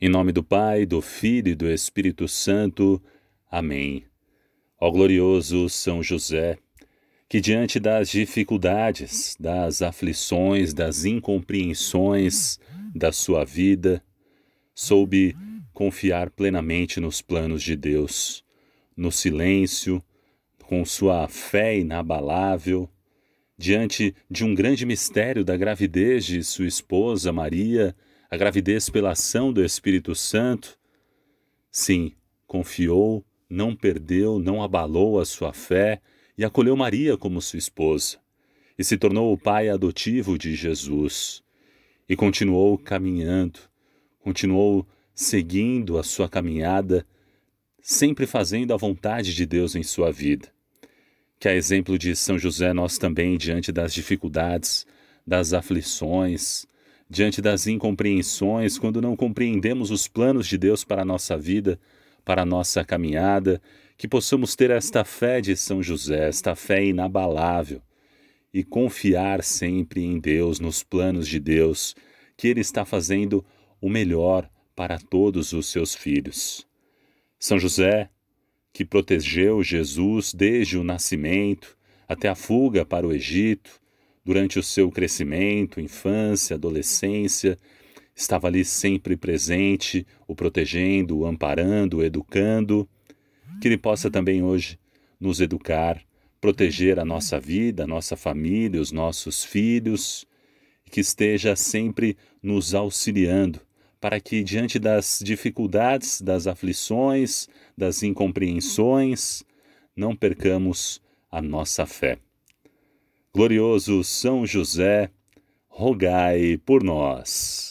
Em nome do Pai, do Filho e do Espírito Santo. Amém. Ó glorioso São José, que diante das dificuldades, das aflições, das incompreensões da sua vida, soube confiar plenamente nos planos de Deus, no silêncio, com sua fé inabalável, diante de um grande mistério da gravidez de sua esposa Maria a gravidez pela ação do Espírito Santo? Sim, confiou, não perdeu, não abalou a sua fé e acolheu Maria como sua esposa, e se tornou o pai adotivo de Jesus. E continuou caminhando, continuou seguindo a sua caminhada, sempre fazendo a vontade de Deus em sua vida. Que a exemplo de São José nós também, diante das dificuldades, das aflições, diante das incompreensões, quando não compreendemos os planos de Deus para a nossa vida, para a nossa caminhada, que possamos ter esta fé de São José, esta fé inabalável e confiar sempre em Deus, nos planos de Deus, que Ele está fazendo o melhor para todos os seus filhos. São José, que protegeu Jesus desde o nascimento até a fuga para o Egito, Durante o seu crescimento, infância, adolescência, estava ali sempre presente, o protegendo, o amparando, o educando. Que Ele possa também hoje nos educar, proteger a nossa vida, a nossa família, os nossos filhos, e que esteja sempre nos auxiliando para que, diante das dificuldades, das aflições, das incompreensões, não percamos a nossa fé. Glorioso São José, rogai por nós.